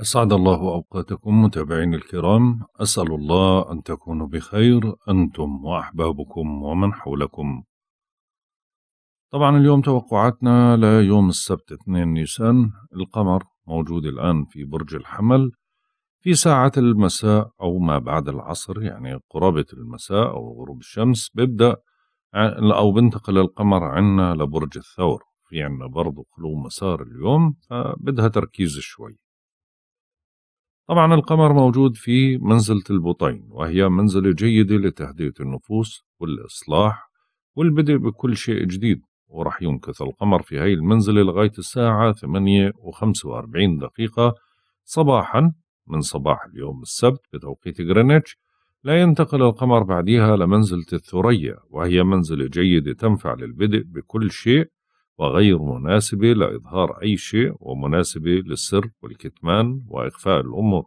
أسعد الله أوقاتكم متابعينا الكرام أسأل الله أن تكونوا بخير أنتم وأحبابكم ومن حولكم طبعا اليوم توقعاتنا ليوم السبت 2 نيسان القمر موجود الآن في برج الحمل في ساعة المساء أو ما بعد العصر يعني قرابة المساء أو غروب الشمس بيبدأ أو بنتقل القمر عنا لبرج الثور في عنا برضه خلو مسار اليوم فبدها تركيز شوي طبعا القمر موجود في منزلة البطين وهي منزلة جيدة لتهدئة النفوس والإصلاح والبدء بكل شيء جديد ورح يمكث القمر في هاي المنزلة لغاية الساعة 8 و45 دقيقة صباحا من صباح اليوم السبت بتوقيت غرينتش لا ينتقل القمر بعديها لمنزلة الثريا وهي منزلة جيدة تنفع للبدء بكل شيء وغير مناسبة لإظهار أي شيء ومناسبة للسر والكتمان وإخفاء الأمور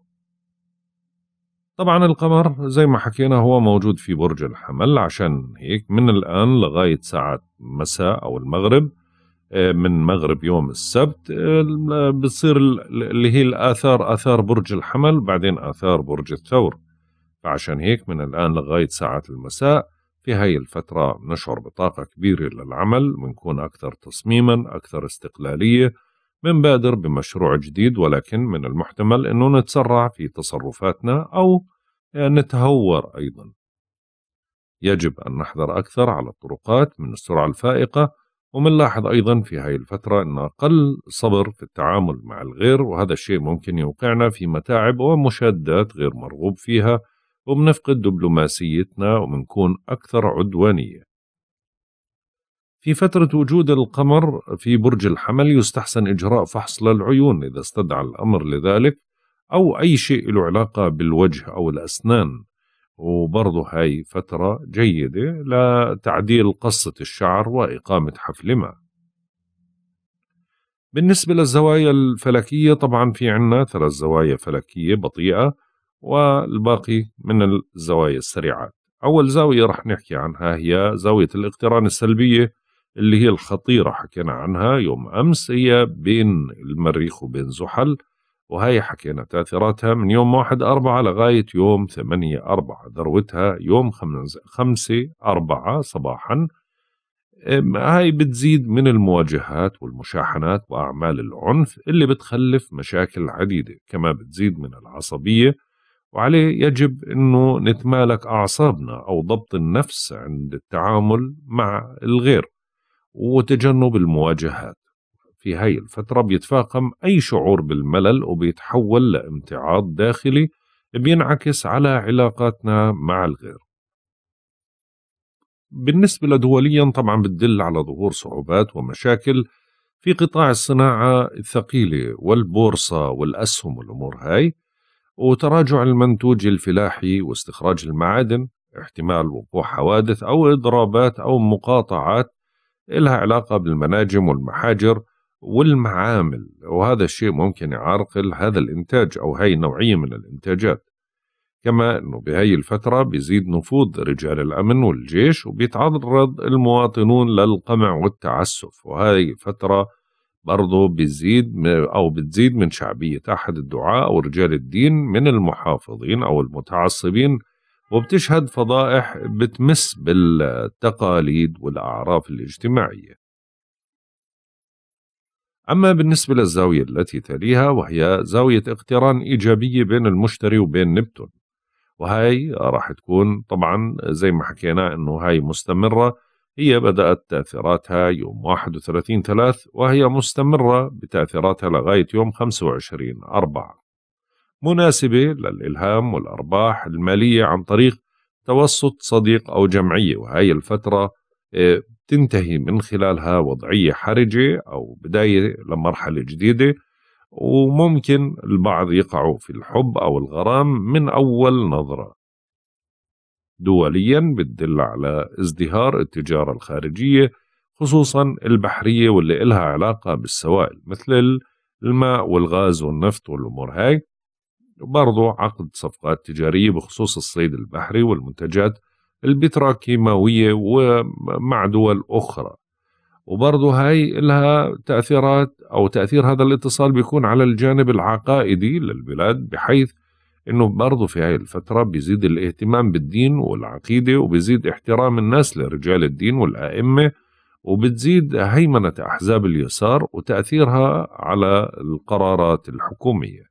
طبعا القمر زي ما حكينا هو موجود في برج الحمل عشان هيك من الآن لغاية ساعة مساء أو المغرب آه، من مغرب يوم السبت آه، آه، بتصير اللي هي الآثار آثار برج الحمل بعدين آثار برج الثور فعشان هيك من الآن لغاية ساعات المساء في هاي الفترة بنشعر بطاقة كبيرة للعمل بنكون أكثر تصميما أكثر استقلالية بنبادر بمشروع جديد ولكن من المحتمل أنه نتسرع في تصرفاتنا أو نتهور أيضا يجب أن نحذر أكثر على الطرقات من السرعة الفائقة ومنلاحظ أيضا في هاي الفترة أن أقل صبر في التعامل مع الغير وهذا الشيء ممكن يوقعنا في متاعب ومشادات غير مرغوب فيها وبنفقد دبلوماسيتنا وبنكون أكثر عدوانية في فترة وجود القمر في برج الحمل يستحسن إجراء فحص للعيون إذا استدعى الأمر لذلك أو أي شيء له علاقة بالوجه أو الأسنان وبرضه هاي فترة جيدة لتعديل قصة الشعر وإقامة حفل ما بالنسبة للزوايا الفلكية طبعا في عنا ثلاث زوايا فلكية بطيئة والباقي من الزوايا السريعة أول زاوية رح نحكي عنها هي زاوية الاقتران السلبية اللي هي الخطيرة حكينا عنها يوم أمس هي بين المريخ وبين زحل وهي حكينا تأثيراتها من يوم واحد أربعة لغاية يوم ثمانية أربعة ذروتها يوم خمسة أربعة صباحا هاي بتزيد من المواجهات والمشاحنات وأعمال العنف اللي بتخلف مشاكل عديدة كما بتزيد من العصبية وعليه يجب أنه نتمالك أعصابنا أو ضبط النفس عند التعامل مع الغير وتجنب المواجهات في هاي الفترة بيتفاقم أي شعور بالملل وبيتحول لامتعاض داخلي بينعكس على علاقاتنا مع الغير بالنسبة لدوليا طبعا بتدل على ظهور صعوبات ومشاكل في قطاع الصناعة الثقيلة والبورصة والأسهم والأمور هاي وتراجع المنتوج الفلاحي واستخراج المعادن احتمال وقوع حوادث أو إضرابات أو مقاطعات إلها علاقة بالمناجم والمحاجر والمعامل وهذا الشيء ممكن يعرقل هذا الإنتاج أو هاي النوعية من الإنتاجات كما أنه بهاي الفترة بيزيد نفوذ رجال الأمن والجيش وبيتعرض المواطنون للقمع والتعسف وهذه فترة برضه بيزيد أو بتزيد من شعبية أحد الدعاة أو رجال الدين من المحافظين أو المتعصبين وبتشهد فضائح بتمس بالتقاليد والأعراف الاجتماعية أما بالنسبة للزاوية التي تليها وهي زاوية اقتران إيجابية بين المشتري وبين نبتون وهي راح تكون طبعا زي ما حكينا أنه هاي مستمرة هي بدأت تأثيراتها يوم 31 3 وهي مستمرة بتأثيراتها لغاية يوم 25 4 مناسبة للإلهام والأرباح المالية عن طريق توسط صديق أو جمعية وهي الفترة آه، تنتهي من خلالها وضعية حرجة أو بداية لمرحلة جديدة وممكن البعض يقعوا في الحب أو الغرام من أول نظرة دوليا بتدل على ازدهار التجارة الخارجية خصوصا البحرية واللي إلها علاقة بالسوائل مثل الماء والغاز والنفط والأمور هاي برضو عقد صفقات تجارية بخصوص الصيد البحري والمنتجات البتروكيماوية ومع دول أخرى وبرضو هاي لها تأثيرات أو تأثير هذا الاتصال بيكون على الجانب العقائدي للبلاد بحيث انه برضه في هاي الفترة بيزيد الاهتمام بالدين والعقيدة وبيزيد احترام الناس لرجال الدين والائمة وبتزيد هيمنة احزاب اليسار وتأثيرها على القرارات الحكومية.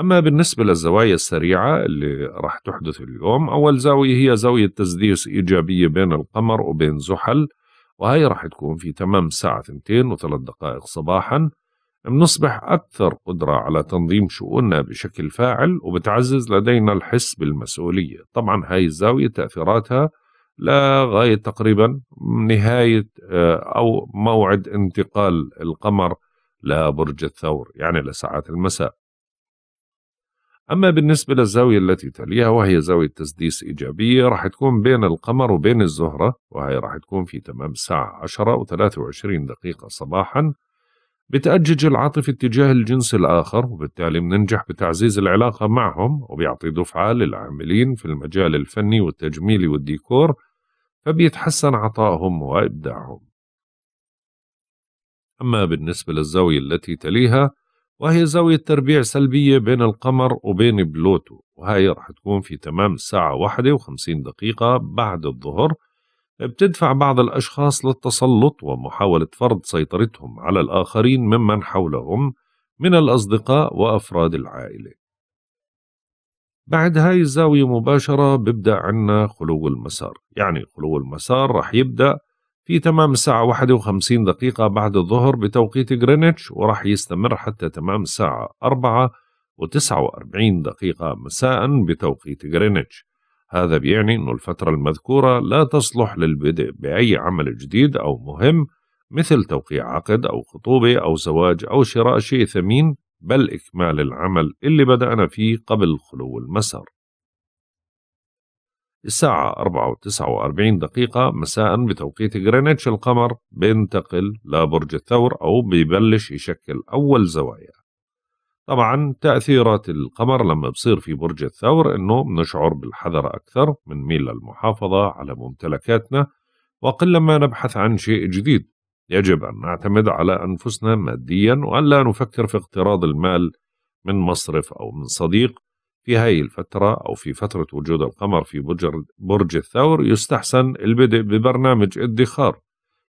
أما بالنسبة للزوايا السريعة اللي راح تحدث اليوم أول زاوية هي زاوية تسديس إيجابية بين القمر وبين زحل وهي راح تكون في تمام الساعة 2 و3 دقائق صباحا بنصبح أكثر قدرة على تنظيم شؤوننا بشكل فاعل وبتعزز لدينا الحس بالمسؤولية طبعا هاي الزاوية تأثيراتها لغاية تقريبا نهاية آه، أو موعد انتقال القمر لبرج الثور يعني لساعات المساء أما بالنسبة للزاوية التي تليها وهي زاوية تسديس إيجابية راح تكون بين القمر وبين الزهرة وهي راح تكون في تمام الساعة 10 و23 دقيقة صباحاً بتأجج العاطفة تجاه الجنس الآخر وبالتالي بننجح بتعزيز العلاقة معهم وبيعطي دفعة للعاملين في المجال الفني والتجميلي والديكور فبيتحسن عطائهم وإبداعهم أما بالنسبة للزاوية التي تليها وهي زاوية تربيع سلبية بين القمر وبين بلوتو وهي رح تكون في تمام الساعة واحدة وخمسين دقيقة بعد الظهر بتدفع بعض الأشخاص للتسلط ومحاولة فرض سيطرتهم على الآخرين ممن حولهم من الأصدقاء وأفراد العائلة بعد هاي الزاوية مباشرة ببدأ عنا خلو المسار يعني خلو المسار رح يبدأ في تمام الساعة 51 دقيقة بعد الظهر بتوقيت غرينتش ورح يستمر حتى تمام الساعة 4 و49 دقيقة مساء بتوقيت غرينتش هذا بيعني أن الفترة المذكورة لا تصلح للبدء بأي عمل جديد أو مهم مثل توقيع عقد أو خطوبة أو زواج أو شراء شيء ثمين بل إكمال العمل اللي بدأنا فيه قبل خلو المسار الساعة 4:49 دقيقة مساء بتوقيت غرينتش القمر بينتقل لبرج الثور أو بيبلش يشكل أول زوايا طبعا تأثيرات القمر لما بصير في برج الثور أنه بنشعر بالحذر أكثر من ميل المحافظة على ممتلكاتنا وقلما نبحث عن شيء جديد يجب أن نعتمد على أنفسنا ماديا وألا نفكر في اقتراض المال من مصرف أو من صديق في هاي الفترة أو في فترة وجود القمر في برج الثور يستحسن البدء ببرنامج ادخار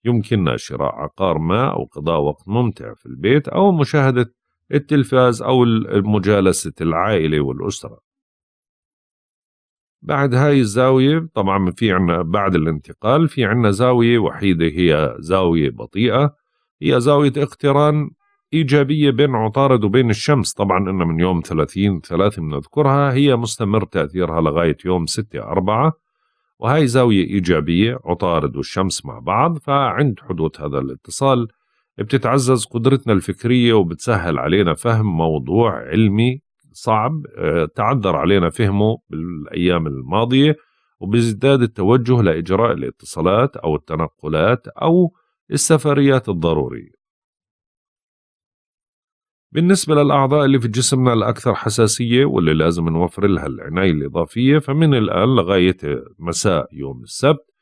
يمكننا شراء عقار ما أو قضاء وقت ممتع في البيت أو مشاهدة التلفاز أو مجالسة العائلة والأسرة بعد هاي الزاوية طبعا في عنا بعد الانتقال في عنا زاوية وحيدة هي زاوية بطيئة هي زاوية اقتران إيجابية بين عطارد وبين الشمس طبعا إن من يوم 30 ثلاثة بنذكرها هي مستمر تأثيرها لغاية يوم 6 أربعة وهي زاوية إيجابية عطارد والشمس مع بعض فعند حدوث هذا الاتصال بتتعزز قدرتنا الفكرية وبتسهل علينا فهم موضوع علمي صعب آه، تعذر علينا فهمه بالأيام الماضية وبيزداد التوجه لإجراء الاتصالات أو التنقلات أو السفريات الضرورية بالنسبة للأعضاء اللي في جسمنا الأكثر حساسية واللي لازم نوفر لها العناية الإضافية فمن الآن لغاية مساء يوم السبت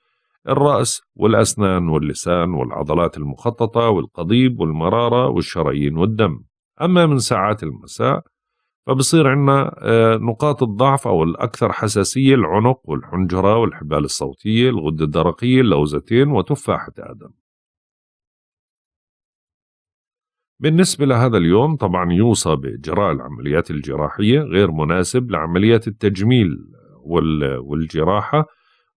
الرأس والأسنان واللسان والعضلات المخططة والقضيب والمرارة والشرايين والدم أما من ساعات المساء فبصير عندنا آه، نقاط الضعف أو الأكثر حساسية العنق والحنجرة والحبال الصوتية الغدة الدرقية اللوزتين وتفاحة آدم بالنسبة لهذا اليوم طبعا يوصى بإجراء العمليات الجراحية غير مناسب لعمليات التجميل والجراحة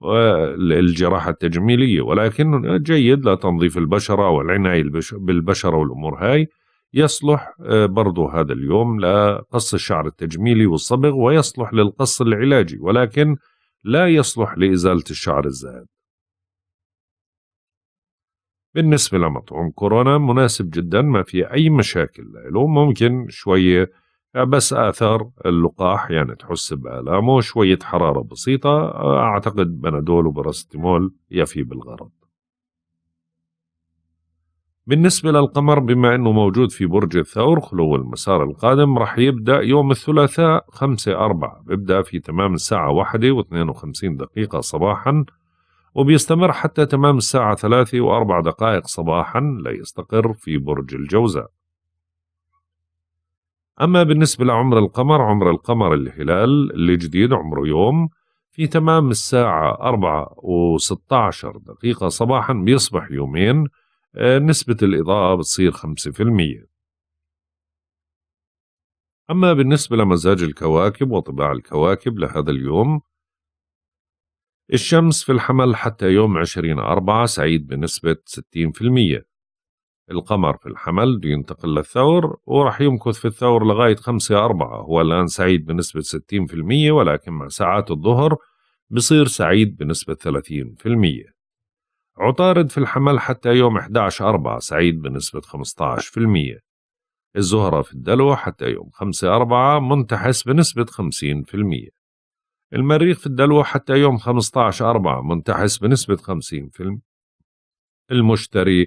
والجراحة التجميلية ولكن جيد لتنظيف البشرة والعناية بالبشرة والأمور هاي يصلح آه، برضه هذا اليوم لقص الشعر التجميلي والصبغ ويصلح للقص العلاجي ولكن لا يصلح لإزالة الشعر الزائد بالنسبة لمطعوم كورونا مناسب جدا ما في أي مشاكل له ممكن شوية بس اثار اللقاح يعني تحس بالامه شويه حراره بسيطه اعتقد بنادول وبراستيمول يفي بالغرض بالنسبة للقمر بما أنه موجود في برج الثور خلو المسار القادم رح يبدأ يوم الثلاثاء 5 أربعة بيبدأ في تمام الساعة واحدة واثنين وخمسين دقيقة صباحا وبيستمر حتى تمام الساعة ثلاثة وأربع دقائق صباحا ليستقر في برج الجوزاء أما بالنسبة لعمر القمر عمر القمر الهلال اللي جديد عمره يوم في تمام الساعة 4 و16 دقيقة صباحا بيصبح يومين آه، نسبة الإضاءة بتصير 5% أما بالنسبة لمزاج الكواكب وطباع الكواكب لهذا اليوم الشمس في الحمل حتى يوم 20 أربعة سعيد بنسبة 60% القمر في الحمل بده ينتقل للثور وراح يمكث في الثور لغاية خمسة أربعة هو الآن سعيد بنسبة ستين في المية ولكن مع ساعات الظهر بصير سعيد بنسبة ثلاثين في المية عطارد في الحمل حتى يوم 11 أربعة سعيد بنسبة خمسة في المية الزهرة في الدلو حتى يوم خمسة أربعة منتحس بنسبة خمسين في المية المريخ في الدلو حتى يوم 15 أربعة منتحس بنسبة خمسين في المشتري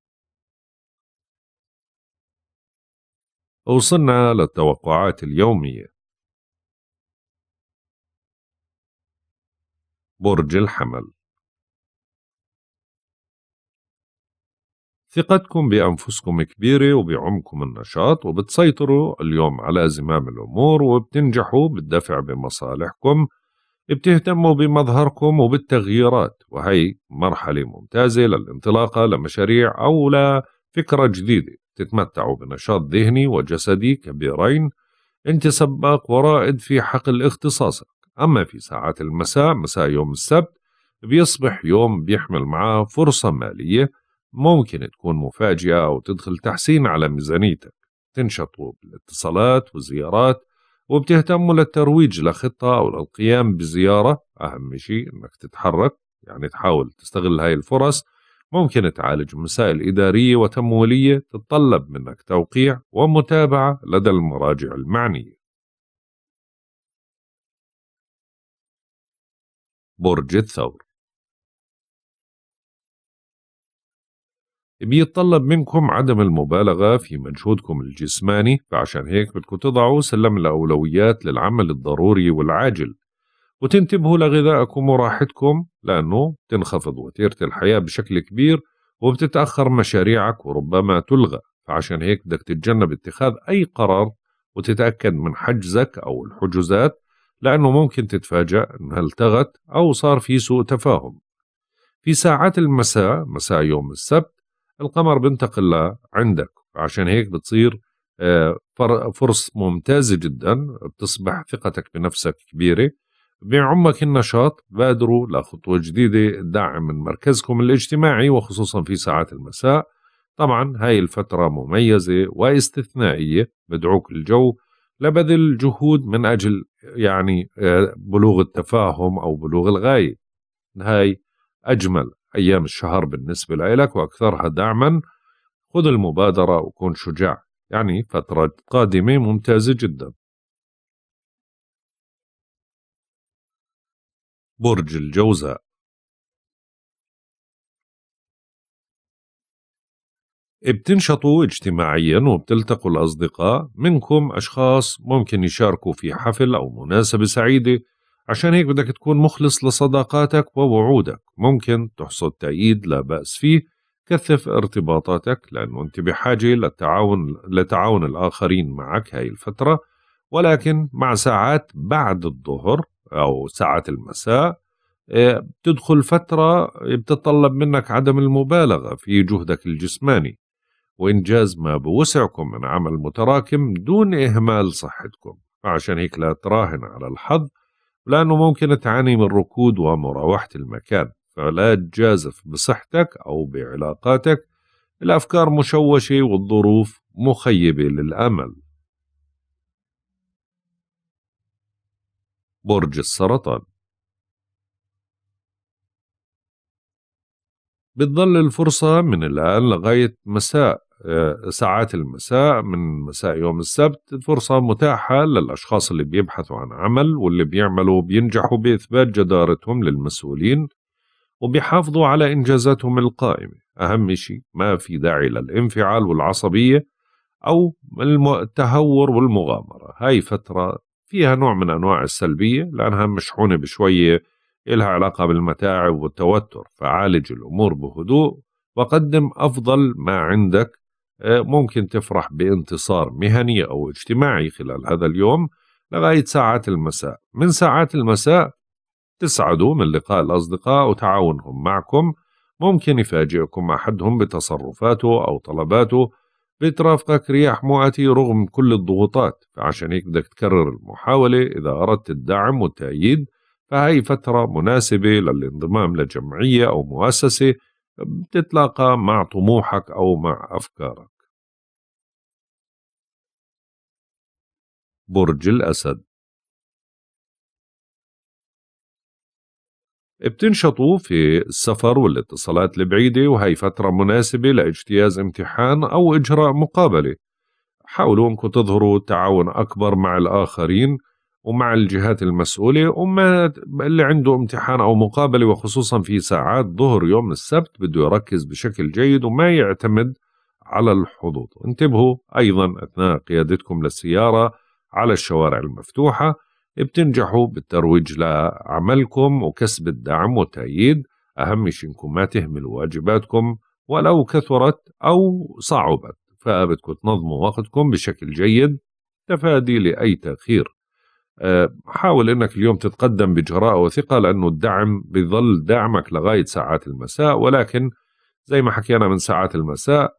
وصلنا للتوقعات اليومية برج الحمل ثقتكم بأنفسكم كبيرة وبعمكم النشاط وبتسيطروا اليوم على زمام الأمور وبتنجحوا بالدفع بمصالحكم بتهتموا بمظهركم وبالتغييرات وهي مرحلة ممتازة للانطلاقة لمشاريع أو لفكرة جديدة تتمتع بنشاط ذهني وجسدي كبيرين أنت سباق ورائد في حقل اختصاصك أما في ساعات المساء مساء يوم السبت بيصبح يوم بيحمل معاه فرصة مالية ممكن تكون مفاجئة أو تدخل تحسين على ميزانيتك تنشطوا بالاتصالات والزيارات وبتهتموا للترويج لخطة أو للقيام بزيارة أهم شيء أنك تتحرك يعني تحاول تستغل هاي الفرص ممكن تعالج مسائل إدارية وتمويلية تتطلب منك توقيع ومتابعة لدى المراجع المعنية برج الثور بيتطلب منكم عدم المبالغة في مجهودكم الجسماني فعشان هيك بدكم تضعوا سلم الأولويات للعمل الضروري والعاجل وتنتبهوا لغذائكم وراحتكم لأنه تنخفض وتيرة الحياة بشكل كبير وبتتأخر مشاريعك وربما تلغى فعشان هيك بدك تتجنب اتخاذ أي قرار وتتأكد من حجزك أو الحجوزات لأنه ممكن تتفاجأ أنها التغت أو صار في سوء تفاهم في ساعات المساء مساء يوم السبت القمر بنتقل عندك عشان هيك بتصير آه، فرص ممتازة جدا بتصبح ثقتك بنفسك كبيرة بعمق النشاط بادروا لخطوة جديدة الدعم من مركزكم الاجتماعي وخصوصا في ساعات المساء طبعا هاي الفترة مميزة واستثنائية بدعوك الجو لبذل جهود من أجل يعني آه، بلوغ التفاهم أو بلوغ الغاية هاي أجمل أيام الشهر بالنسبة لك وأكثرها دعما خذ المبادرة وكن شجاع يعني فترة قادمة ممتازة جدا برج الجوزاء بتنشطوا اجتماعيا وبتلتقوا الأصدقاء منكم أشخاص ممكن يشاركوا في حفل أو مناسبة سعيدة عشان هيك بدك تكون مخلص لصداقاتك ووعودك ممكن تحصد تأييد لا بأس فيه كثف ارتباطاتك لأنه أنت بحاجة للتعاون لتعاون الآخرين معك هاي الفترة ولكن مع ساعات بعد الظهر أو ساعات المساء آه، بتدخل فترة بتتطلب منك عدم المبالغة في جهدك الجسماني وإنجاز ما بوسعكم من عمل متراكم دون إهمال صحتكم عشان هيك لا تراهن على الحظ لأنه ممكن تعاني من ركود ومراوحة المكان فلا تجازف بصحتك أو بعلاقاتك الأفكار مشوشة والظروف مخيبة للأمل برج السرطان بتظل الفرصة من الآن لغاية مساء آه، ساعات المساء من مساء يوم السبت فرصة متاحة للأشخاص اللي بيبحثوا عن عمل واللي بيعملوا بينجحوا بإثبات جدارتهم للمسؤولين وبيحافظوا على إنجازاتهم القائمة أهم شيء ما في داعي للانفعال والعصبية أو التهور والمغامرة هاي فترة فيها نوع من أنواع السلبية لأنها مشحونة بشوية إلها علاقة بالمتاعب والتوتر فعالج الأمور بهدوء وقدم أفضل ما عندك آه، ممكن تفرح بانتصار مهني أو اجتماعي خلال هذا اليوم لغاية ساعات المساء من ساعات المساء تسعدوا من لقاء الأصدقاء وتعاونهم معكم ممكن يفاجئكم أحدهم بتصرفاته أو طلباته بترافقك رياح معتي رغم كل الضغوطات فعشان هيك بدك تكرر المحاولة إذا أردت الدعم والتأييد فهي فترة مناسبة للانضمام لجمعية أو مؤسسة بتتلاقى مع طموحك أو مع أفكارك برج الأسد بتنشطوا في السفر والاتصالات البعيدة وهي فترة مناسبة لاجتياز امتحان أو إجراء مقابلة حاولوا أنكم تظهروا تعاون أكبر مع الآخرين ومع الجهات المسؤولة وما اللي عنده امتحان أو مقابلة وخصوصا في ساعات ظهر يوم السبت بده يركز بشكل جيد وما يعتمد على الحظوظ انتبهوا أيضا أثناء قيادتكم للسيارة على الشوارع المفتوحة بتنجحوا بالترويج لعملكم وكسب الدعم والتأييد أهم شيء إنكم ما تهملوا واجباتكم ولو كثرت أو صعبت فبدكم تنظموا وقتكم بشكل جيد تفادي لأي تأخير آه، حاول انك اليوم تتقدم بجراءة وثقة لانه الدعم بيظل دعمك لغاية ساعات المساء ولكن زي ما حكينا من ساعات المساء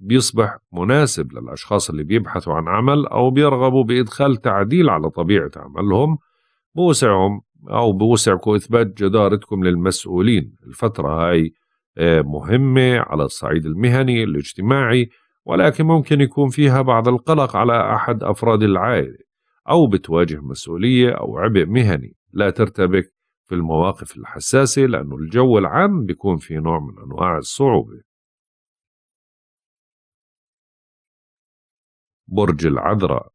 بيصبح مناسب للأشخاص اللي بيبحثوا عن عمل أو بيرغبوا بإدخال تعديل على طبيعة عملهم بوسعهم أو بوسعكم إثبات جدارتكم للمسؤولين الفترة هاي آه، مهمة على الصعيد المهني الاجتماعي ولكن ممكن يكون فيها بعض القلق على أحد أفراد العائلة أو بتواجه مسؤولية أو عبء مهني لا ترتبك في المواقف الحساسة لأنه الجو العام بيكون في نوع من أنواع الصعوبة برج العذراء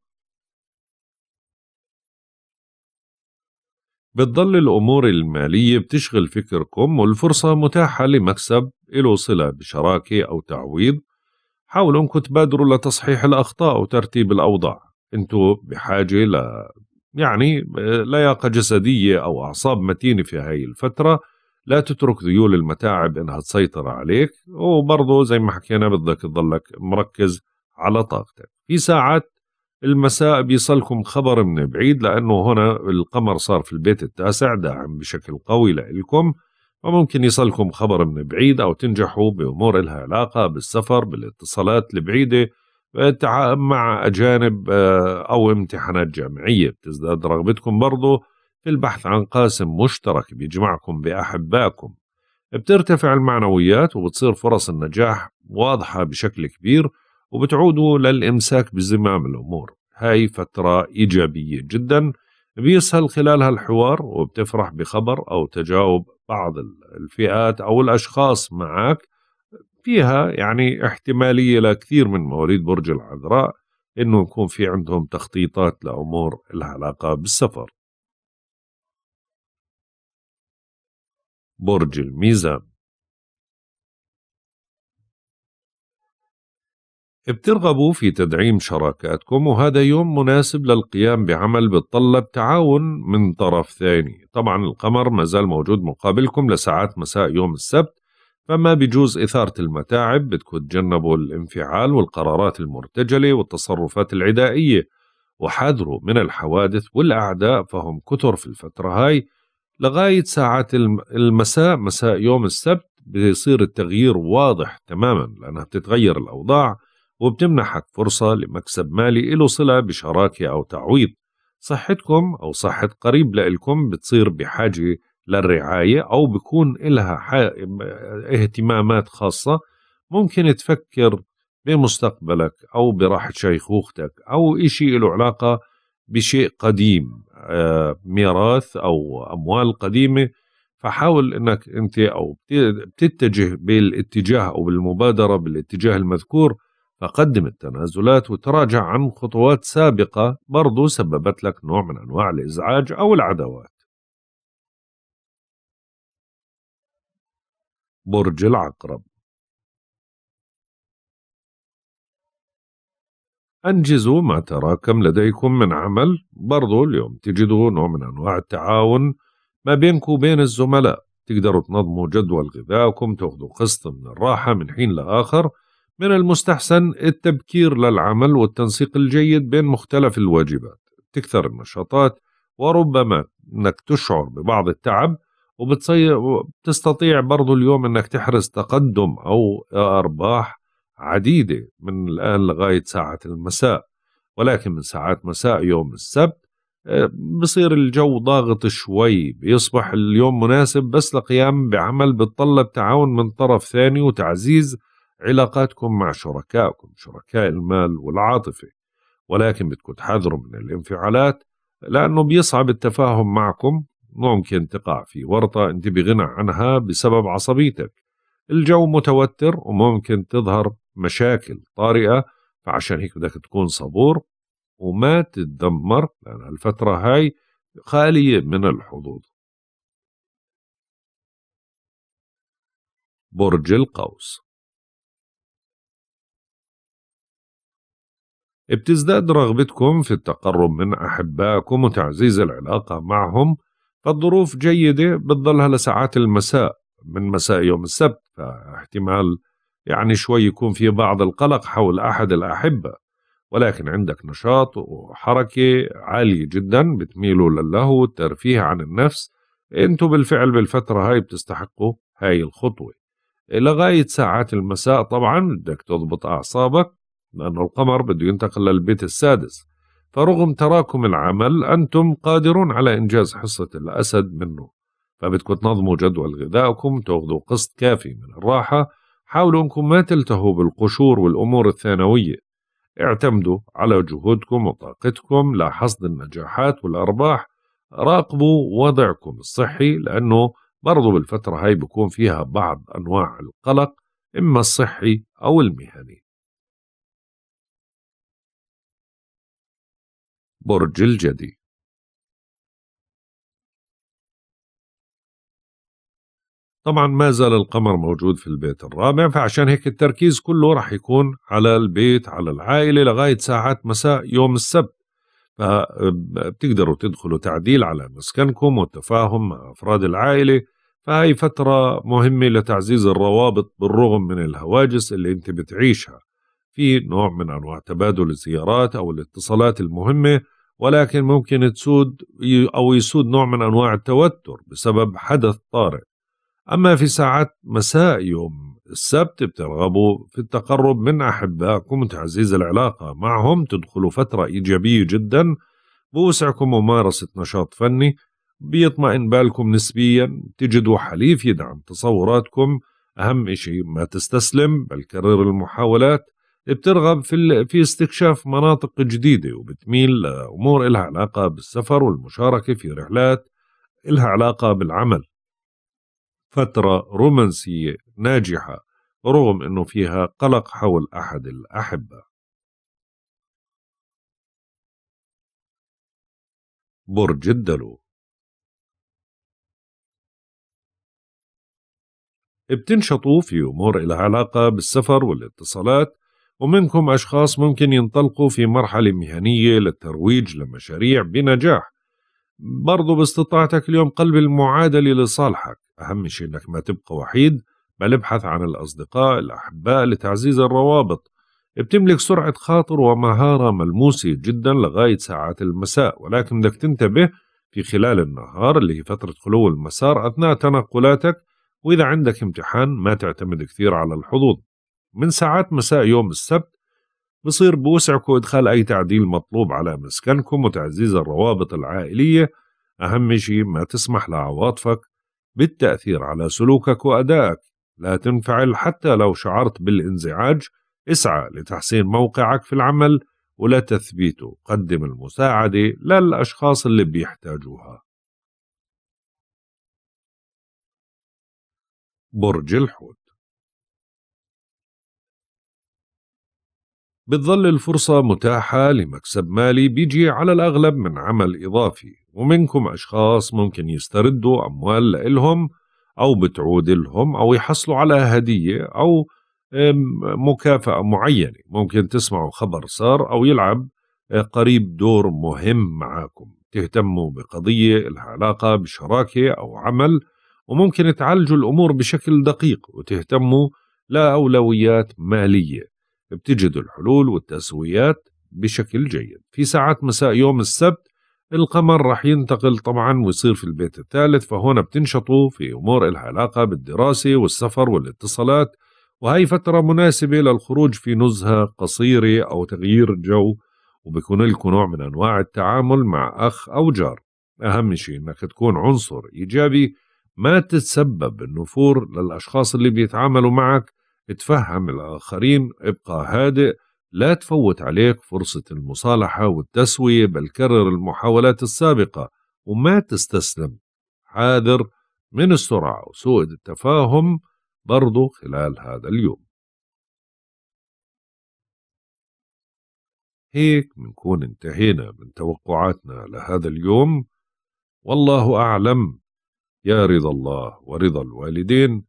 بتضل الأمور المالية بتشغل فكركم والفرصة متاحة لمكسب إلو صلة بشراكة أو تعويض حاولوا انكم تبادروا لتصحيح الأخطاء وترتيب الأوضاع انتوا بحاجة ل يعني لياقة جسدية أو أعصاب متينة في هاي الفترة لا تترك ذيول المتاعب إنها تسيطر عليك وبرضه زي ما حكينا بدك تضلك مركز على طاقتك في ساعات المساء بيصلكم خبر من بعيد لأنه هنا القمر صار في البيت التاسع داعم بشكل قوي لإلكم وممكن يصلكم خبر من بعيد أو تنجحوا بأمور لها علاقة بالسفر بالاتصالات البعيدة مع أجانب آه، أو امتحانات جامعية بتزداد رغبتكم برضو في البحث عن قاسم مشترك بيجمعكم بأحبائكم بترتفع المعنويات وبتصير فرص النجاح واضحة بشكل كبير وبتعودوا للإمساك بزمام الأمور هاي فترة إيجابية جدا بيسهل خلالها الحوار وبتفرح بخبر أو تجاوب بعض الفئات أو الأشخاص معك فيها يعني احتمالية لكثير من مواليد برج العذراء انه يكون في عندهم تخطيطات لامور العلاقة علاقه بالسفر. برج الميزان بترغبوا في تدعيم شراكاتكم وهذا يوم مناسب للقيام بعمل بتطلب تعاون من طرف ثاني طبعا القمر مازال موجود مقابلكم لساعات مساء يوم السبت فما بجوز إثارة المتاعب بدكم تجنبوا الانفعال والقرارات المرتجلة والتصرفات العدائية وحذروا من الحوادث والأعداء فهم كثر في الفترة هاي لغاية ساعات المساء مساء يوم السبت بيصير التغيير واضح تماما لأنها بتتغير الأوضاع وبتمنحك فرصة لمكسب مالي له صلة بشراكة أو تعويض صحتكم أو صحة قريب لإلكم بتصير بحاجة للرعاية أو بكون إلها اهتمامات خاصة ممكن تفكر بمستقبلك أو براحة شيخوختك أو إشي له علاقة بشيء قديم آه، ميراث أو أموال قديمة فحاول أنك أنت أو بتتجه بالاتجاه أو بالمبادرة بالاتجاه المذكور فقدم التنازلات وتراجع عن خطوات سابقة برضو سببت لك نوع من أنواع الإزعاج أو العداوات برج العقرب أنجزوا ما تراكم لديكم من عمل برضو اليوم تجدوا نوع من أنواع التعاون ما بينك وبين الزملاء تقدروا تنظموا جدول غذائكم تاخذوا قسط من الراحة من حين لآخر من المستحسن التبكير للعمل والتنسيق الجيد بين مختلف الواجبات تكثر النشاطات وربما انك تشعر ببعض التعب وبتستطيع برضو اليوم انك تحرز تقدم او ارباح عديدة من الان لغاية ساعة المساء ولكن من ساعات مساء يوم السبت آه، بصير الجو ضاغط شوي بيصبح اليوم مناسب بس لقيام بعمل بتطلب تعاون من طرف ثاني وتعزيز علاقاتكم مع شركائكم شركاء المال والعاطفة ولكن بدكم تحذروا من الانفعالات لأنه بيصعب التفاهم معكم ممكن تقع في ورطة أنت بغنى عنها بسبب عصبيتك الجو متوتر وممكن تظهر مشاكل طارئة فعشان هيك بدك تكون صبور وما تتدمر لأن الفترة هاي خالية من الحظوظ برج القوس بتزداد رغبتكم في التقرب من أحبائكم وتعزيز العلاقة معهم فالظروف جيدة بتضلها لساعات المساء من مساء يوم السبت فاحتمال يعني شوي يكون في بعض القلق حول أحد الأحبة ولكن عندك نشاط وحركة عالية جدا بتميلوا للهو والترفيه عن النفس انتوا بالفعل بالفترة هاي بتستحقوا هاي الخطوة لغاية ساعات المساء طبعا بدك تضبط أعصابك لأن القمر بده ينتقل للبيت السادس فرغم تراكم العمل أنتم قادرون على إنجاز حصة الأسد منه فبدكم تنظموا جدول غذائكم تاخذوا قسط كافي من الراحة حاولوا أنكم ما تلتهوا بالقشور والأمور الثانوية اعتمدوا على جهودكم وطاقتكم لحصد النجاحات والأرباح راقبوا وضعكم الصحي لأنه برضو بالفترة هاي بكون فيها بعض أنواع القلق إما الصحي أو المهني برج الجدي طبعا ما زال القمر موجود في البيت الرابع فعشان هيك التركيز كله راح يكون على البيت على العائلة لغاية ساعات مساء يوم السبت فبتقدروا تدخلوا تعديل على مسكنكم والتفاهم مع أفراد العائلة فهي فترة مهمة لتعزيز الروابط بالرغم من الهواجس اللي انت بتعيشها في نوع من أنواع تبادل الزيارات أو الاتصالات المهمة ولكن ممكن تسود أو يسود نوع من أنواع التوتر بسبب حدث طارئ أما في ساعات مساء يوم السبت بترغبوا في التقرب من أحبائكم وتعزيز العلاقة معهم تدخلوا فترة إيجابية جدا بوسعكم ممارسة نشاط فني بيطمئن بالكم نسبيا تجدوا حليف يدعم تصوراتكم أهم شيء ما تستسلم بل كرر المحاولات بترغب في, في استكشاف مناطق جديدة وبتميل لأمور إلها علاقة بالسفر والمشاركة في رحلات إلها علاقة بالعمل فترة رومانسية ناجحة رغم أنه فيها قلق حول أحد الأحبة برج الدلو بتنشطوا في أمور إلها علاقة بالسفر والاتصالات ومنكم أشخاص ممكن ينطلقوا في مرحلة مهنية للترويج لمشاريع بنجاح برضو باستطاعتك اليوم قلب المعادلة لصالحك أهم شيء أنك ما تبقى وحيد بل ابحث عن الأصدقاء الأحباء لتعزيز الروابط بتملك سرعة خاطر ومهارة ملموسة جدا لغاية ساعات المساء ولكن بدك تنتبه في خلال النهار اللي هي فترة خلو المسار أثناء تنقلاتك وإذا عندك امتحان ما تعتمد كثير على الحظوظ من ساعات مساء يوم السبت بصير بوسعكم إدخال أي تعديل مطلوب على مسكنكم وتعزيز الروابط العائلية أهم شيء ما تسمح لعواطفك بالتأثير على سلوكك وأدائك لا تنفعل حتى لو شعرت بالانزعاج اسعى لتحسين موقعك في العمل ولا تثبيته قدم المساعدة للأشخاص اللي بيحتاجوها برج الحوت بتظل الفرصة متاحة لمكسب مالي بيجي على الأغلب من عمل إضافي ومنكم أشخاص ممكن يستردوا أموال لإلهم أو بتعود لهم أو يحصلوا على هدية أو مكافأة معينة ممكن تسمعوا خبر صار أو يلعب آه، قريب دور مهم معاكم تهتموا بقضية لها علاقة بشراكة أو عمل وممكن تعالجوا الأمور بشكل دقيق وتهتموا لأولويات مالية بتجد الحلول والتسويات بشكل جيد في ساعات مساء يوم السبت القمر رح ينتقل طبعا ويصير في البيت الثالث فهون بتنشطوا في أمور إلها علاقة بالدراسة والسفر والاتصالات وهي فترة مناسبة للخروج في نزهة قصيرة أو تغيير الجو وبكون لكم نوع من أنواع التعامل مع أخ أو جار أهم شيء أنك تكون عنصر إيجابي ما تتسبب النفور للأشخاص اللي بيتعاملوا معك اتفهم الآخرين ابقى هادئ لا تفوت عليك فرصة المصالحة والتسوية بل كرر المحاولات السابقة وما تستسلم حاذر من السرعة وسوء التفاهم برضو خلال هذا اليوم هيك منكون انتهينا من توقعاتنا لهذا اليوم والله أعلم يا رضا الله ورضا الوالدين